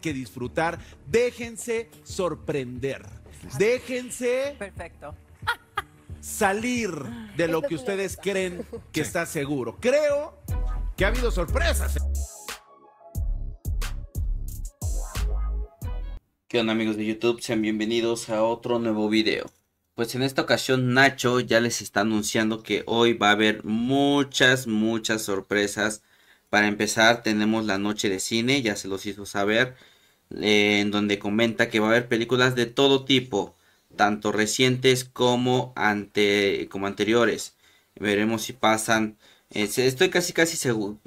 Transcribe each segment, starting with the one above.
que disfrutar. Déjense sorprender. Déjense. Perfecto salir de lo que ustedes creen que está seguro. Creo que ha habido sorpresas. ¿Qué onda amigos de YouTube? Sean bienvenidos a otro nuevo video. Pues en esta ocasión Nacho ya les está anunciando que hoy va a haber muchas, muchas sorpresas. Para empezar tenemos la noche de cine, ya se los hizo saber. Eh, en donde comenta que va a haber películas de todo tipo, tanto recientes como, ante, como anteriores. Veremos si pasan. Eh, estoy casi, casi seguro,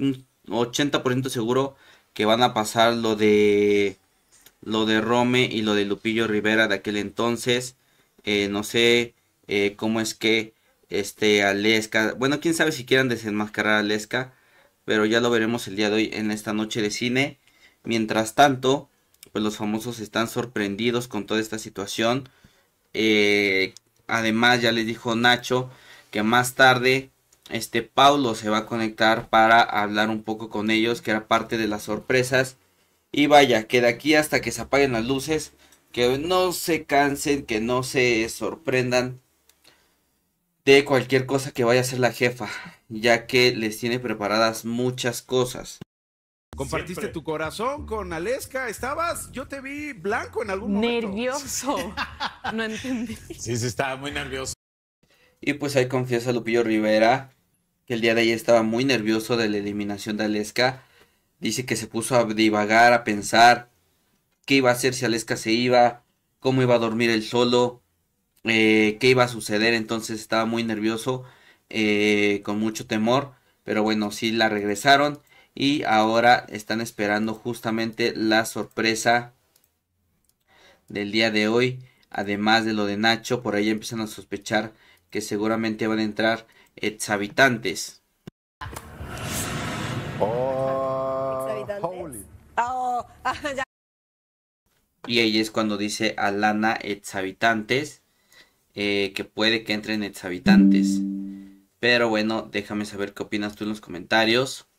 80% seguro que van a pasar lo de lo de Rome y lo de Lupillo Rivera de aquel entonces. Eh, no sé cómo es que este Aleska, bueno, quién sabe si quieran desenmascarar a Aleska, pero ya lo veremos el día de hoy en esta noche de cine. Mientras tanto, pues los famosos están sorprendidos con toda esta situación. Eh, además, ya les dijo Nacho que más tarde este Paulo se va a conectar para hablar un poco con ellos, que era parte de las sorpresas. Y vaya, que de aquí hasta que se apaguen las luces, que no se cansen, que no se sorprendan de cualquier cosa que vaya a hacer la jefa, ya que les tiene preparadas muchas cosas. Compartiste tu corazón con Aleska. Estabas, yo te vi blanco en algún momento. Nervioso. no entendí. Sí, sí, estaba muy nervioso. Y pues ahí confiesa Lupillo Rivera que el día de ayer estaba muy nervioso de la eliminación de Aleska. Dice que se puso a divagar, a pensar qué iba a hacer si Aleska se iba, cómo iba a dormir él solo, eh, qué iba a suceder. Entonces estaba muy nervioso, eh, con mucho temor. Pero bueno, sí la regresaron y ahora están esperando justamente la sorpresa del día de hoy. Además de lo de Nacho, por ahí empiezan a sospechar que seguramente van a entrar exhabitantes. Oh, oh, ah, y ahí es cuando dice Alana exhabitantes, eh, que puede que entren exhabitantes. Pero bueno, déjame saber qué opinas tú en los comentarios.